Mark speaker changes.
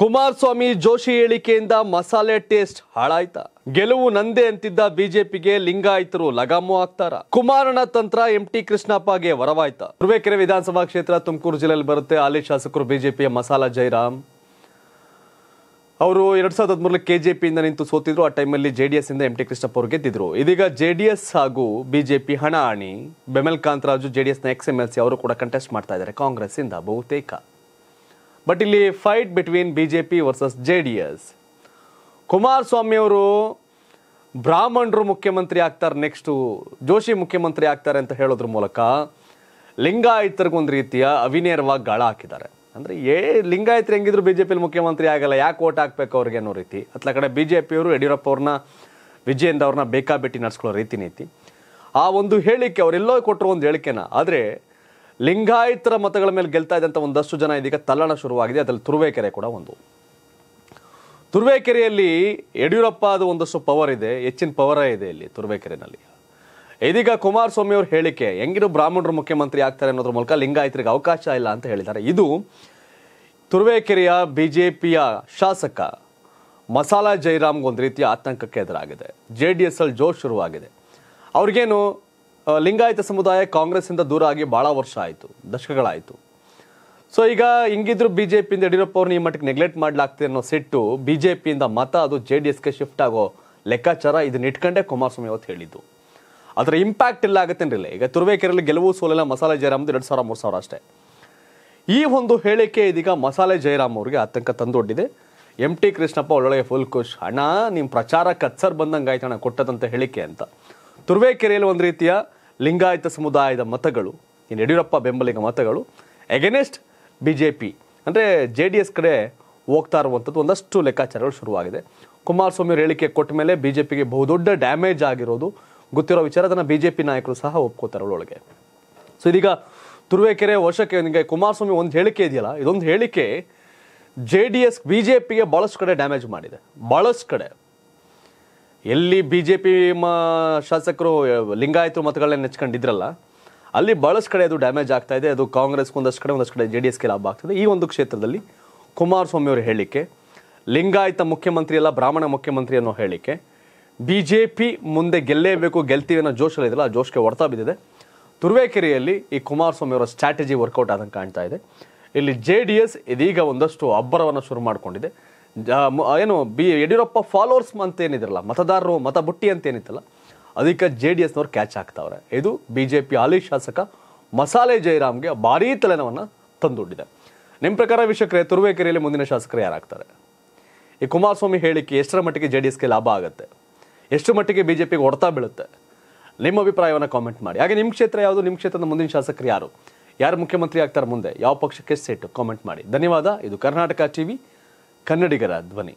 Speaker 1: ಕುಮಾರಸ್ವಾಮಿ ಜೋಶಿ ಹೇಳಿಕೆಯಿಂದ ಮಸಾಲೆ ಟೇಸ್ಟ್ ಹಾಳಾಯ್ತ ಗೆಲುವು ನಂದೇ ಅಂತಿದ್ದ ಬಿಜೆಪಿಗೆ ಲಿಂಗಾಯಿತರು ಲಗಾಮು ಆಗ್ತಾರ ಕುಮಾರನ ತಂತ್ರ ಎಂ ಟಿ ಕೃಷ್ಣಪ್ಪಗೆ ವರವಾಯ್ತ ತುರುವೇಕೆರೆ ವಿಧಾನಸಭಾ ಕ್ಷೇತ್ರ ತುಮಕೂರು ಜಿಲ್ಲೆಯಲ್ಲಿ ಬರುತ್ತೆ ಹಾಲಿ ಶಾಸಕರು ಬಿಜೆಪಿಯ ಮಸಾಲಾ ಜೈರಾಮ್ ಅವರು ಎರಡ್ ಸಾವಿರದ ಹದಿಮೂರಲ್ಲಿ ಕೆಜೆಪಿಯಿಂದ ನಿಂತು ಸೋತಿದ್ರು ಆ ಟೈಮಲ್ಲಿ ಜೆ ಡಿ ಎಸ್ ಇಂದ ಎಂ ಟಿ ಕೃಷ್ಣಪ್ಪ ಅವರು ಗೆದ್ದಿದ್ರು ಇದೀಗ ಜೆ ಡಿ ಎಸ್ ಹಾಗೂ ಬಿಜೆಪಿ ಹಣಿ ಬೆಮಲ್ ಕಾಂತರಾಜು ಜೆ ಡಿ ಎಸ್ನ ಎಕ್ಸ್ ಎಂ ಎಲ್ ಸಿ ಅವರು ಕೂಡ ಕಂಟೆಸ್ಟ್ ಮಾಡ್ತಾ ಇದ್ದಾರೆ ಕಾಂಗ್ರೆಸ್ ಇಂದ ಬಹುತೇಕ ಬಟ್ ಇಲ್ಲಿ fight between B J P versus J D S ಕುಮಾರಸ್ವಾಮಿಯವರು ಅವರು ಬ್ರಾಹ್ಮಣರು ಮುಖ್ಯಮಂತ್ರಿ ಆಗ್ತಾರೆ ನೆಕ್ಸ್ಟು ಜೋಶಿ ಮುಖ್ಯಮಂತ್ರಿ ಆಗ್ತಾರೆ ಅಂತ ಹೇಳೋದ್ರ ಮೂಲಕ ಒಂದು ರೀತಿಯ ಅವಿನೇರವಾಗಿ ಗಾಳ ಹಾಕಿದ್ದಾರೆ ಅಂದರೆ ಏ ಲಿಂಗಾಯತರು ಹೆಂಗಿದ್ರು ಬಿ ಜೆ ಪಿಲಿ ಮುಖ್ಯಮಂತ್ರಿ ಆಗಲ್ಲ ಯಾಕೆ ಓಟ್ ಹಾಕ್ಬೇಕು ಅವ್ರಿಗೆ ಅನ್ನೋ ರೀತಿ ಅತ್ಲ ಕಡೆ ಬಿ ಜೆ ಪಿಯವರು ಯಡಿಯೂರಪ್ಪ ಅವ್ರನ್ನ ವಿಜಯೇಂದ್ರ ಅವ್ರನ್ನ ಬೇಕಾಬಿಟ್ಟಿ ನಡೆಸ್ಕೊಳ್ಳೋ ರೀತಿ ನೀತಿ ಆ ಒಂದು ಹೇಳಿಕೆ ಅವರೆಲ್ಲೋ ಕೊಟ್ಟರು ಒಂದು ಹೇಳಿಕೆನ ಆದರೆ ಲಿಂಗಾಯತರ ಮತಗಳ ಮೇಲೆ ಗೆಲ್ತಾ ಇದ್ದಂಥ ಒಂದಷ್ಟು ಜನ ಇದೀಗ ತಲ್ಲಣ ಶುರುವಾಗಿದೆ ಅದರಲ್ಲಿ ತುರುವೇಕೆರೆ ಕೂಡ ಒಂದು ತುರುವೇಕೆರೆಯಲ್ಲಿ ಯಡಿಯೂರಪ್ಪ ಅದು ಒಂದಷ್ಟು ಪವರ್ ಇದೆ ಹೆಚ್ಚಿನ ಪವರೇ ಇದೆ ಇಲ್ಲಿ ತುರುವೇಕೆರೆನಲ್ಲಿ ಇದೀಗ ಕುಮಾರಸ್ವಾಮಿ ಅವ್ರ ಹೇಳಿಕೆ ಹೆಂಗಿರು ಬ್ರಾಹ್ಮಣರು ಮುಖ್ಯಮಂತ್ರಿ ಆಗ್ತಾರೆ ಅನ್ನೋದ್ರ ಮೂಲಕ ಲಿಂಗಾಯತರಿಗೆ ಅವಕಾಶ ಇಲ್ಲ ಅಂತ ಹೇಳಿದ್ದಾರೆ ಇದು ತುರುವೇಕೆರೆಯ ಬಿ ಜೆ ಪಿಯ ಶಾಸಕ ಮಸಾಲಾ ಜೈರಾಮ್ಗೆ ಒಂದು ರೀತಿಯ ಆತಂಕಕ್ಕೆ ಎದುರಾಗಿದೆ ಜೆ ಡಿ ಎಸ್ ಅಲ್ಲಿ ಜೋಶ್ ಶುರುವಾಗಿದೆ ಅವ್ರಿಗೇನು ಲಿಂಗಾಯತ ಸಮುದಾಯ ಕಾಂಗ್ರೆಸ್ಸಿಂದ ದೂರ ಆಗಿ ಭಾಳ ವರ್ಷ ಆಯಿತು ದಶಕಗಳಾಯಿತು ಸೊ ಈಗ ಹಿಂಗಿದ್ರು ಬಿ ಜೆ ಪಿಯಿಂದ ಯಡಿಯೂರಪ್ಪ ಅವ್ರನ್ನ ಈ ಮಟ್ಟಕ್ಕೆ ನೆಗ್ಲೆಕ್ಟ್ ಮಾಡ್ಲಾಗ್ತಿದೆ ಅನ್ನೋ ಸಿಟ್ಟು ಬಿ ಜೆ ಪಿಯಿಂದ ಮತ ಅದು ಜೆ ಡಿ ಎಸ್ಗೆ ಶಿಫ್ಟ್ ಆಗೋ ಲೆಕ್ಕಾಚಾರ ಇದನ್ನ ಇಟ್ಕೊಂಡೇ ಕುಮಾರಸ್ವಾಮಿ ಅವತ್ತು ಹೇಳಿದ್ದು ಅದರ ಇಂಪ್ಯಾಕ್ಟ್ ಇಲ್ಲ ಆಗುತ್ತೇನಿರಲಿಲ್ಲ ಈಗ ತುರ್ವೇಕೆರೆಯಲ್ಲಿ ಗೆಲುವು ಸೋಲೆಲ್ಲ ಮಸಾಲೆ ಜಯರಾಮ್ದು ಎರಡು ಸಾವಿರ ಮೂರು ಸಾವಿರ ಅಷ್ಟೇ ಈ ಒಂದು ಹೇಳಿಕೆ ಇದೀಗ ಮಸಾಲೆ ಜಯರಾಮ್ ಅವ್ರಿಗೆ ಆತಂಕ ತಂದೊಡ್ಡಿದೆ ಎಂ ಟಿ ಕೃಷ್ಣಪ್ಪ ಒಳ್ಳೊಳಗೆ ಫುಲ್ ಖುಷ್ ಹಣ ನಿಮ್ಮ ಪ್ರಚಾರ ಕತ್ಸರ್ ಬಂದಂಗೆ ಆಯ್ತು ಅಣ್ಣ ಕೊಟ್ಟದಂತ ಹೇಳಿಕೆ ಅಂತ ತುರುವೇಕೆರೆಯಲ್ಲಿ ಒಂದು ರೀತಿಯ ಲಿಂಗಾಯತ ಸಮುದಾಯದ ಮತಗಳು ಇನ್ನು ಯಡಿಯೂರಪ್ಪ ಬೆಂಬಲಿಗ ಮತಗಳು ಎಗೇನೆಸ್ಟ್ ಬಿ ಜೆ ಪಿ ಅಂದರೆ ಜೆ ಡಿ ಎಸ್ ಕಡೆ ಹೋಗ್ತಾ ಇರುವಂಥದ್ದು ಒಂದಷ್ಟು ಲೆಕ್ಕಾಚಾರಗಳು ಶುರುವಾಗಿದೆ ಕುಮಾರಸ್ವಾಮಿ ಅವರು ಹೇಳಿಕೆ ಕೊಟ್ಟ ಮೇಲೆ ಬಿ ಜೆ ಪಿಗೆ ಬಹುದೊಡ್ಡ ಡ್ಯಾಮೇಜ್ ಆಗಿರೋದು ಗೊತ್ತಿರೋ ವಿಚಾರ ಅದನ್ನು ಬಿ ಜೆ ಪಿ ನಾಯಕರು ಸಹ ಒಪ್ಕೋತಾರೆ ಅವಳೊಳಗೆ ಸೊ ಇದೀಗ ತುರುವೇಕೆರೆ ವರ್ಷಕ್ಕೆ ನಿಮಗೆ ಕುಮಾರಸ್ವಾಮಿ ಒಂದು ಹೇಳಿಕೆ ಇದೆಯಲ್ಲ ಇದೊಂದು ಹೇಳಿಕೆ J D S B J ಪಿಗೆ ಭಾಳಷ್ಟು ಕಡೆ ಡ್ಯಾಮೇಜ್ ಮಾಡಿದೆ ಭಾಳಷ್ಟು ಕಡೆ ಎಲ್ಲಿ ಬಿ ಜೆ ಪಿ ಮ ಶಾಸಕರು ಲಿಂಗಾಯತ ಮತಗಳನ್ನ ನೆಚ್ಕೊಂಡಿದ್ರಲ್ಲ ಅಲ್ಲಿ ಭಾಳಷ್ಟು ಕಡೆ ಅದು ಡ್ಯಾಮೇಜ್ ಆಗ್ತಾ ಇದೆ ಅದು ಕಾಂಗ್ರೆಸ್ಗೆ ಒಂದಷ್ಟು ಕಡೆ ಒಂದಷ್ಟು ಕಡೆ ಜೆ ಡಿ ಎಸ್ಗೆ ಲಾಭ ಆಗ್ತದೆ ಈ ಒಂದು ಕ್ಷೇತ್ರದಲ್ಲಿ ಕುಮಾರಸ್ವಾಮಿ ಅವರು ಹೇಳಿಕೆ ಲಿಂಗಾಯತ ಮುಖ್ಯಮಂತ್ರಿ ಅಲ್ಲ ಬ್ರಾಹ್ಮಣ ಮುಖ್ಯಮಂತ್ರಿ ಅನ್ನೋ ಹೇಳಿಕೆ ಬಿ ಜೆ ಪಿ ಮುಂದೆ ಗೆಲ್ಲೇಬೇಕು ಗೆಲ್ತೀವಿ ಅನ್ನೋ ಇದೆಯಲ್ಲ ಆ ಜೋಶ್ಗೆ ಹೊಡೆತ ಬಿದ್ದಿದೆ ತುರುವೇಕೆರೆಯಲ್ಲಿ ಈ ಕುಮಾರಸ್ವಾಮಿ ಅವರ ಸ್ಟ್ರಾಟಜಿ ವರ್ಕೌಟ್ ಆದಂಗೆ ಕಾಣ್ತಾ ಇದೆ ಇಲ್ಲಿ ಜೆ ಡಿ ಎಸ್ ಇದೀಗ ಒಂದಷ್ಟು ಅಬ್ಬರವನ್ನು ಶುರು ಮಾಡಿಕೊಂಡಿದೆ ಏನು ಬಿ ಯಡಿಯೂರಪ್ಪ ಫಾಲೋವರ್ಸ್ ಅಂತ ಏನಿದ್ರಲ್ಲ ಮತದಾರರು ಮತ ಬುಟ್ಟಿ ಅಂತ ಏನಿತ್ತಲ್ಲ ಅದಕ್ಕೆ ಜೆ ಡಿ ಎಸ್ನವ್ರು ಕ್ಯಾಚ್ ಆಗ್ತಾವ್ರೆ ಇದು ಬಿ ಜೆ ಪಿ ಹಾಲಿ ಶಾಸಕ ಮಸಾಲೆ ಜಯರಾಮ್ಗೆ ಭಾರೀ ತಲೆನವನ್ನು ತಂದೊಡ್ಡಿದೆ ನಿಮ್ಮ ಪ್ರಕಾರ ವಿಷಯಕ್ಕೆ ತುರುವೇಕೆರೆಯಲ್ಲಿ ಮುಂದಿನ ಶಾಸಕರು ಯಾರಾಗ್ತಾರೆ ಈ ಕುಮಾರಸ್ವಾಮಿ ಹೇಳಿಕೆ ಎಷ್ಟರ ಮಟ್ಟಿಗೆ ಜೆ ಡಿ ಎಸ್ಗೆ ಲಾಭ ಆಗುತ್ತೆ ಎಷ್ಟು ಮಟ್ಟಿಗೆ ಬಿ ಜೆ ಪಿಗೆ ಹೊಡ್ತಾ ಬೀಳುತ್ತೆ ನಿಮ್ಮ ಅಭಿಪ್ರಾಯವನ್ನು ಕಾಮೆಂಟ್ ಮಾಡಿ ಹಾಗೆ ನಿಮ್ಮ ಕ್ಷೇತ್ರ ಯಾವುದು ನಿಮ್ಮ ಕ್ಷೇತ್ರದ ಮುಂದಿನ ಶಾಸಕರು ಯಾರು ಯಾರು ಮುಖ್ಯಮಂತ್ರಿ ಆಗ್ತಾರೆ ಮುಂದೆ ಯಾವ ಪಕ್ಷಕ್ಕೆ ಸೆಟ್ ಕಾಮೆಂಟ್ ಮಾಡಿ ಧನ್ಯವಾದ ಇದು ಕರ್ನಾಟಕ ಟಿವಿ ಕನ್ನಡಿಗರ ಧ್ವನಿ